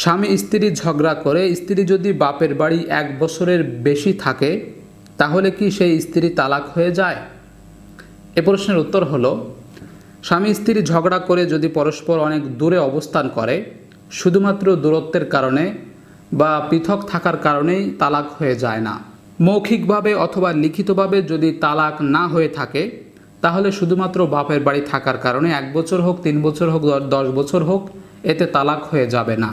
স্বামী স্ত্রী ঝগড়া করে স্ত্রী যদি বাপের বাড়ি এক বছরের বেশি থাকে তাহলে কি সেই স্ত্রী তালাক হয়ে যায় এ প্রশ্নের উত্তর হলো স্বামী স্ত্রী ঝগড়া করে যদি পরস্পর অনেক দূরে অবস্থান করে শুধুমাত্র দূরত্বের কারণে বা পৃথক থাকার কারণেই তালাক হয়ে যায় না মৌখিকভাবে অথবা লিখিতভাবে যদি তালাক না হয়ে থাকে তাহলে শুধুমাত্র বাপের বাড়ি থাকার কারণে এক বছর হোক তিন বছর হোক দশ বছর হোক এতে তালাক হয়ে যাবে না